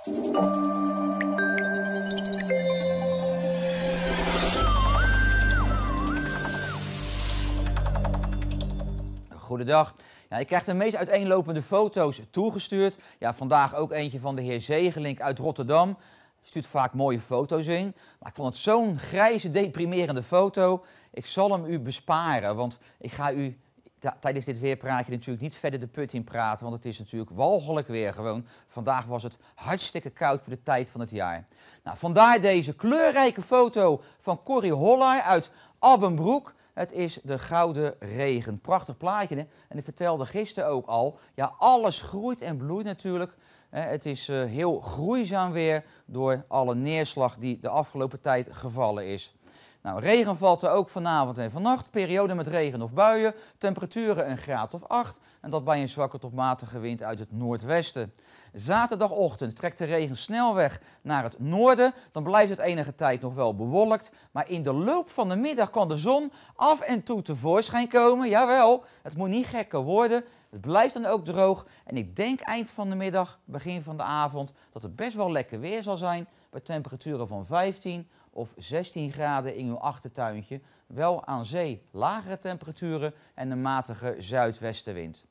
Goedendag. Ja, ik krijg de meest uiteenlopende foto's toegestuurd. Ja, vandaag ook eentje van de heer Zegelink uit Rotterdam. Stuurt vaak mooie foto's in. Maar ik vond het zo'n grijze, deprimerende foto. Ik zal hem u besparen, want ik ga u tijdens dit weerpraatje natuurlijk niet verder de put in praten, want het is natuurlijk walgelijk weer gewoon. Vandaag was het hartstikke koud voor de tijd van het jaar. Nou, vandaar deze kleurrijke foto van Corrie Hollaar uit Abbenbroek. Het is de Gouden Regen. Prachtig plaatje, hè? En ik vertelde gisteren ook al, ja, alles groeit en bloeit natuurlijk. Het is eh, heel groeizaam weer door alle neerslag die de afgelopen tijd gevallen is. Nou, regen valt er ook vanavond en vannacht. Periode met regen of buien. Temperaturen een graad of 8. En dat bij een zwakke tot matige wind uit het noordwesten. Zaterdagochtend trekt de regen snel weg naar het noorden. Dan blijft het enige tijd nog wel bewolkt. Maar in de loop van de middag kan de zon af en toe tevoorschijn komen. Jawel, het moet niet gekker worden. Het blijft dan ook droog. En ik denk eind van de middag, begin van de avond, dat het best wel lekker weer zal zijn. Bij temperaturen van 15 of 16 graden in uw achtertuintje, wel aan zee lagere temperaturen en een matige zuidwestenwind.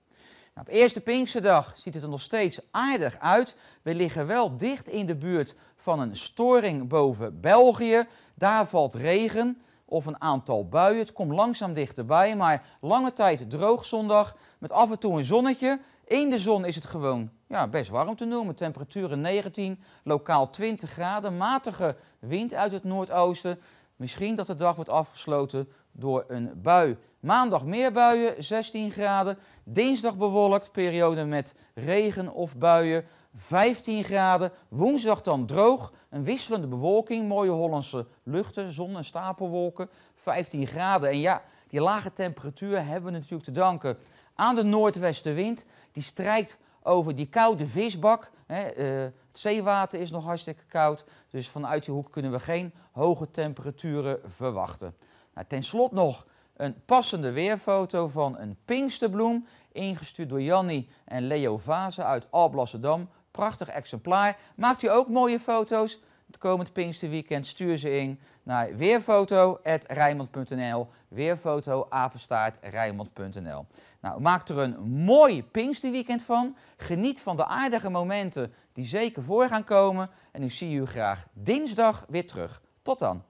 Nou, op eerste Pinksterdag ziet het er nog steeds aardig uit. We liggen wel dicht in de buurt van een storing boven België. Daar valt regen of een aantal buien. Het komt langzaam dichterbij, maar lange tijd droog zondag met af en toe een zonnetje. In de zon is het gewoon ja, best warm te noemen. Temperaturen 19, lokaal 20 graden. Matige wind uit het noordoosten. Misschien dat de dag wordt afgesloten door een bui. Maandag meer buien, 16 graden. Dinsdag bewolkt, periode met regen of buien, 15 graden. Woensdag dan droog, een wisselende bewolking, mooie Hollandse luchten, zon en stapelwolken, 15 graden. En ja, die lage temperatuur hebben we natuurlijk te danken aan de noordwestenwind. Die strijkt over die koude visbak eh, het zeewater is nog hartstikke koud, dus vanuit die hoek kunnen we geen hoge temperaturen verwachten. Nou, ten slotte nog een passende weerfoto van een pinksterbloem, ingestuurd door Janni en Leo Vazen uit Alblasserdam. Prachtig exemplaar. Maakt u ook mooie foto's? Het komend Pinksterweekend stuur ze in naar weerfoto.rijmond.nl. weerfotoapenstaartrijmond.nl. Nou, maak er een mooi Pinksterweekend van. Geniet van de aardige momenten die zeker voor gaan komen. En ik zie u graag dinsdag weer terug. Tot dan.